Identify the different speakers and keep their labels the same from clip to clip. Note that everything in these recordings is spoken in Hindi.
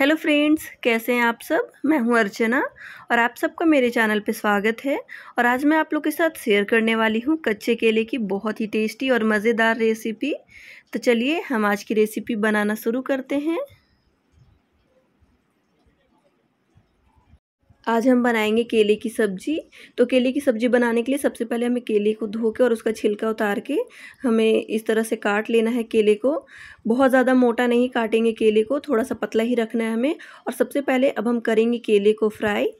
Speaker 1: हेलो फ्रेंड्स कैसे हैं आप सब मैं हूं अर्चना और आप सबका मेरे चैनल पर स्वागत है और आज मैं आप लोग के साथ शेयर करने वाली हूं कच्चे केले की बहुत ही टेस्टी और मज़ेदार रेसिपी तो चलिए हम आज की रेसिपी बनाना शुरू करते हैं आज हम बनाएंगे केले की सब्जी तो केले की सब्जी बनाने के लिए सबसे पहले हमें केले को धो के और उसका छिलका उतार के हमें इस तरह से काट लेना है केले को बहुत ज़्यादा मोटा नहीं काटेंगे केले को थोड़ा सा पतला ही रखना है हमें और सबसे पहले अब हम करेंगे केले को फ्राई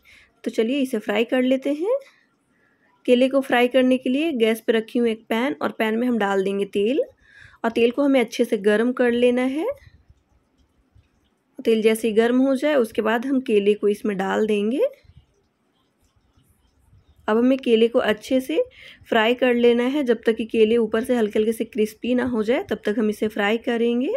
Speaker 1: तो चलिए इसे फ्राई कर लेते हैं केले को फ्राई करने के लिए गैस पर रखी हूँ एक पैन और पैन में हम डाल देंगे तेल और तेल को हमें अच्छे से गर्म कर लेना है तेल जैसे ही गर्म हो जाए उसके बाद हम केले को इसमें डाल देंगे अब हमें केले को अच्छे से फ्राई कर लेना है जब तक कि केले ऊपर से हल्के हल्के से क्रिस्पी ना हो जाए तब तक हम इसे फ्राई करेंगे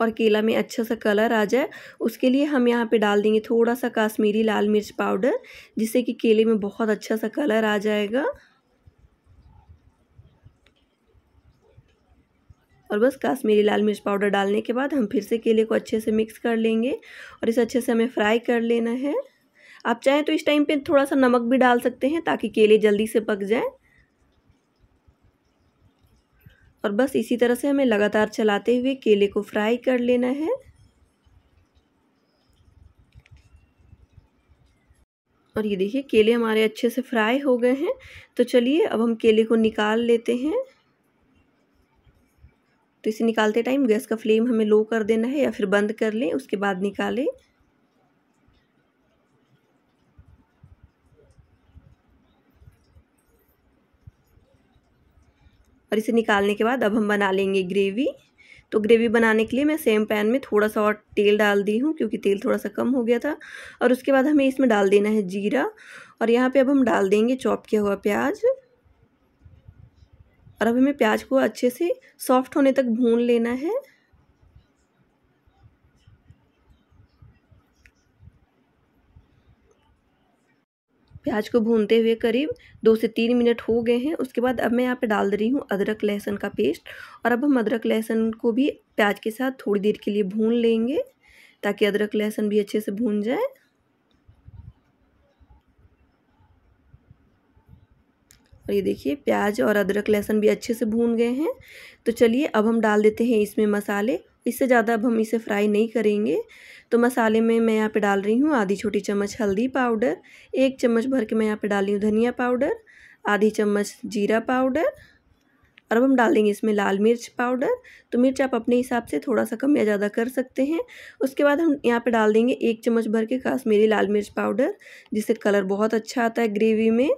Speaker 1: और केला में अच्छा सा कलर आ जाए उसके लिए हम यहाँ पे डाल देंगे थोड़ा सा काश्मीरी लाल मिर्च पाउडर जिससे कि केले में बहुत अच्छा सा कलर आ जाएगा और बस काश्मीरी लाल मिर्च पाउडर डालने के बाद हम फिर से केले को अच्छे से मिक्स कर लेंगे और इसे अच्छे से हमें फ्राई कर लेना है आप चाहें तो इस टाइम पे थोड़ा सा नमक भी डाल सकते हैं ताकि केले जल्दी से पक जाए और बस इसी तरह से हमें लगातार चलाते हुए केले को फ्राई कर लेना है और ये देखिए केले हमारे अच्छे से फ्राई हो गए हैं तो चलिए अब हम केले को निकाल लेते हैं तो इसे निकालते टाइम गैस का फ्लेम हमें लो कर देना है या फिर बंद कर लें उसके बाद निकालें और इसे निकालने के बाद अब हम बना लेंगे ग्रेवी तो ग्रेवी बनाने के लिए मैं सेम पैन में थोड़ा सा और तेल डाल दी हूँ क्योंकि तेल थोड़ा सा कम हो गया था और उसके बाद हमें इसमें डाल देना है जीरा और यहाँ पे अब हम डाल देंगे चॉप किया हुआ प्याज और अब हमें प्याज को अच्छे से सॉफ्ट होने तक भून लेना है प्याज को भूनते हुए करीब दो से तीन मिनट हो गए हैं उसके बाद अब मैं यहाँ पे डाल दे रही हूँ अदरक लहसुन का पेस्ट और अब हम अदरक लहसुन को भी प्याज के साथ थोड़ी देर के लिए भून लेंगे ताकि अदरक लहसुन भी अच्छे से भून जाए और ये देखिए प्याज और अदरक लहसुन भी अच्छे से भून गए हैं तो चलिए अब हम डाल देते हैं इसमें मसाले इससे ज़्यादा अब हम इसे फ्राई नहीं करेंगे तो मसाले में मैं यहाँ पे डाल रही हूँ आधी छोटी चम्मच हल्दी पाउडर एक चम्मच भर के मैं यहाँ पे डाल रही हूँ धनिया पाउडर आधी चम्मच जीरा पाउडर और अब हम डाल देंगे इसमें लाल मिर्च पाउडर तो मिर्च आप अपने हिसाब से थोड़ा सा कम या ज़्यादा कर सकते हैं उसके बाद हम यहाँ पे डाल देंगे एक चम्मच भर के काश्मीरी लाल मिर्च पाउडर जिससे कलर बहुत अच्छा आता है ग्रेवी में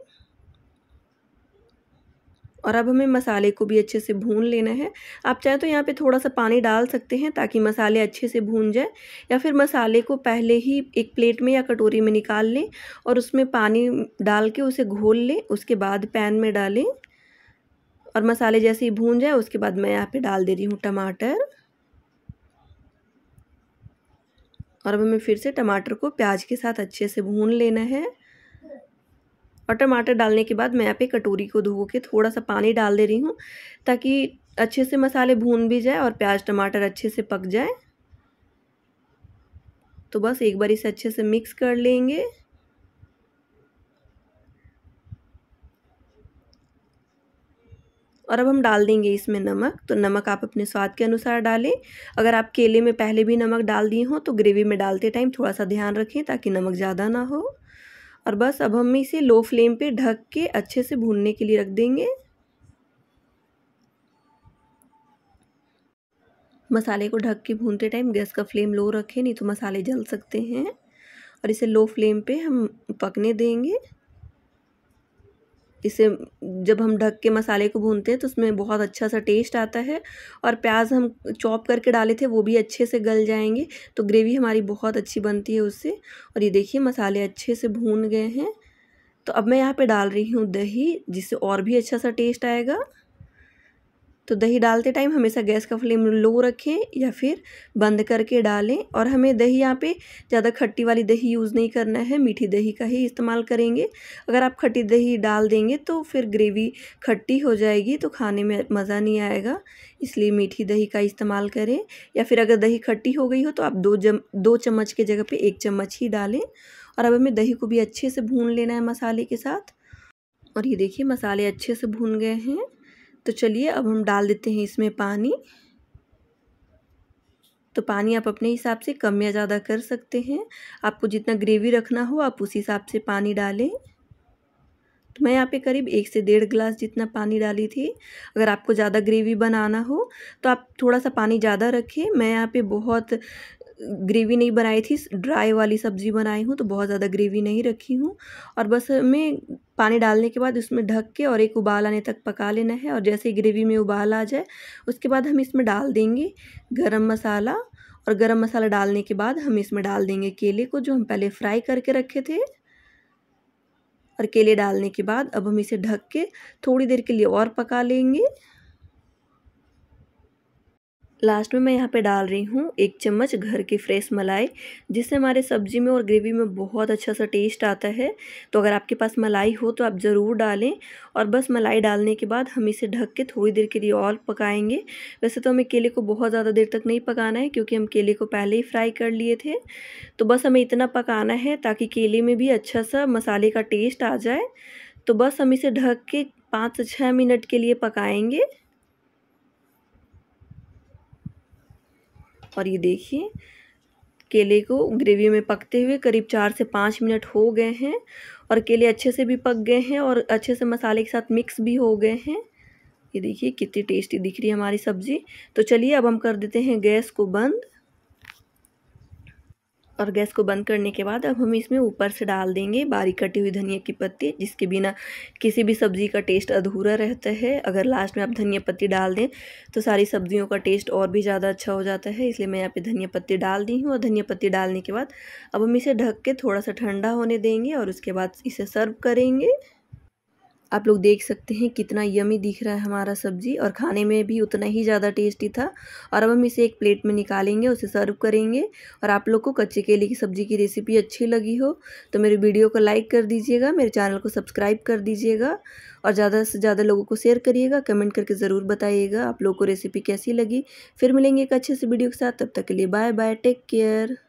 Speaker 1: और अब हमें मसाले को भी अच्छे से भून लेना है आप चाहें तो यहाँ पे थोड़ा सा पानी डाल सकते हैं ताकि मसाले अच्छे से भून जाए या फिर मसाले को पहले ही एक प्लेट में या कटोरी में निकाल लें और उसमें पानी डाल के उसे घोल लें उसके बाद पैन में डालें और मसाले जैसे ही भून जाए उसके बाद मैं यहाँ पर डाल दे रही हूँ टमाटर और अब हमें फिर से टमाटर को प्याज के साथ अच्छे से भून लेना है और टमाटर डालने के बाद मैं यहाँ पे कटोरी को धो के थोड़ा सा पानी डाल दे रही हूँ ताकि अच्छे से मसाले भून भी जाए और प्याज टमाटर अच्छे से पक जाए तो बस एक बार इसे अच्छे से मिक्स कर लेंगे और अब हम डाल देंगे इसमें नमक तो नमक आप अपने स्वाद के अनुसार डालें अगर आप केले में पहले भी नमक डाल दिए हों तो ग्रेवी में डालते टाइम थोड़ा सा ध्यान रखें ताकि नमक ज़्यादा ना हो और बस अब हम इसे लो फ्लेम पे ढक के अच्छे से भूनने के लिए रख देंगे मसाले को ढक के भूनते टाइम गैस का फ्लेम लो रखें नहीं तो मसाले जल सकते हैं और इसे लो फ्लेम पे हम पकने देंगे इसे जब हम ढक के मसाले को भूनते हैं तो उसमें बहुत अच्छा सा टेस्ट आता है और प्याज हम चॉप करके डाले थे वो भी अच्छे से गल जाएंगे तो ग्रेवी हमारी बहुत अच्छी बनती है उससे और ये देखिए मसाले अच्छे से भून गए हैं तो अब मैं यहाँ पे डाल रही हूँ दही जिससे और भी अच्छा सा टेस्ट आएगा तो दही डालते टाइम हमेशा गैस का फ्लेम लो रखें या फिर बंद करके डालें और हमें दही यहाँ पे ज़्यादा खट्टी वाली दही यूज़ नहीं करना है मीठी दही का ही इस्तेमाल करेंगे अगर आप खट्टी दही डाल देंगे तो फिर ग्रेवी खट्टी हो जाएगी तो खाने में मज़ा नहीं आएगा इसलिए मीठी दही का इस्तेमाल करें या फिर अगर दही खट्टी हो गई हो तो आप दो जम दो चम्मच के जगह पे एक चम्मच ही डालें और अब हमें दही को भी अच्छे से भून लेना है मसाले के साथ और ये देखिए मसाले अच्छे से भून गए हैं तो चलिए अब हम डाल देते हैं इसमें पानी तो पानी आप अपने हिसाब से कम या ज़्यादा कर सकते हैं आपको जितना ग्रेवी रखना हो आप उस हिसाब से पानी डालें तो मैं यहाँ पे करीब एक से डेढ़ गिलास जितना पानी डाली थी अगर आपको ज़्यादा ग्रेवी बनाना हो तो आप थोड़ा सा पानी ज़्यादा रखें मैं यहाँ पे बहुत ग्रेवी नहीं बनाई थी ड्राई वाली सब्ज़ी बनाई हूँ तो बहुत ज़्यादा ग्रेवी नहीं रखी हूँ और बस हमें पानी डालने के बाद उसमें ढक के और एक उबाल आने तक पका लेना है और जैसे ही ग्रेवी में उबाल आ जाए उसके बाद हम इसमें डाल देंगे गरम मसाला और गरम मसाला डालने के बाद हम इसमें डाल देंगे केले को जो हम पहले फ्राई करके रखे थे और केले डालने के बाद अब हम इसे ढक के थोड़ी देर के लिए और पका लेंगे लास्ट में मैं यहाँ पे डाल रही हूँ एक चम्मच घर की फ्रेश मलाई जिससे हमारे सब्ज़ी में और ग्रेवी में बहुत अच्छा सा टेस्ट आता है तो अगर आपके पास मलाई हो तो आप ज़रूर डालें और बस मलाई डालने के बाद हम इसे ढक के थोड़ी देर के लिए और पकाएंगे वैसे तो हमें केले को बहुत ज़्यादा देर तक नहीं पकाना है क्योंकि हम केले को पहले ही फ्राई कर लिए थे तो बस हमें इतना पकाना है ताकि केले में भी अच्छा सा मसाले का टेस्ट आ जाए तो बस हम इसे ढक के पाँच से छः मिनट के लिए पकाएँगे और ये देखिए केले को ग्रेवी में पकते हुए करीब चार से पाँच मिनट हो गए हैं और केले अच्छे से भी पक गए हैं और अच्छे से मसाले के साथ मिक्स भी हो गए हैं ये देखिए कितनी टेस्टी दिख रही है हमारी सब्ज़ी तो चलिए अब हम कर देते हैं गैस को बंद और गैस को बंद करने के बाद अब हम इसमें ऊपर से डाल देंगे बारीक कटी हुई धनिया की पत्ती जिसके बिना किसी भी सब्ज़ी का टेस्ट अधूरा रहता है अगर लास्ट में आप धनिया पत्ती डाल दें तो सारी सब्जियों का टेस्ट और भी ज़्यादा अच्छा हो जाता है इसलिए मैं यहाँ पे धनिया पत्ती डाल दी हूँ और धनिया पत्ती डालने के बाद अब हम इसे ढक के थोड़ा सा ठंडा होने देंगे और उसके बाद इसे सर्व करेंगे आप लोग देख सकते हैं कितना यमी दिख रहा है हमारा सब्जी और खाने में भी उतना ही ज़्यादा टेस्टी था और अब हम इसे एक प्लेट में निकालेंगे उसे सर्व करेंगे और आप लोग को कच्चे केले की सब्ज़ी की रेसिपी अच्छी लगी हो तो मेरे वीडियो को लाइक कर दीजिएगा मेरे चैनल को सब्सक्राइब कर दीजिएगा और ज़्यादा से ज़्यादा लोगों को शेयर करिएगा कमेंट करके ज़रूर बताइएगा आप लोग को रेसिपी कैसी लगी फिर मिलेंगे एक अच्छे से वीडियो के साथ तब तक के लिए बाय बाय टेक केयर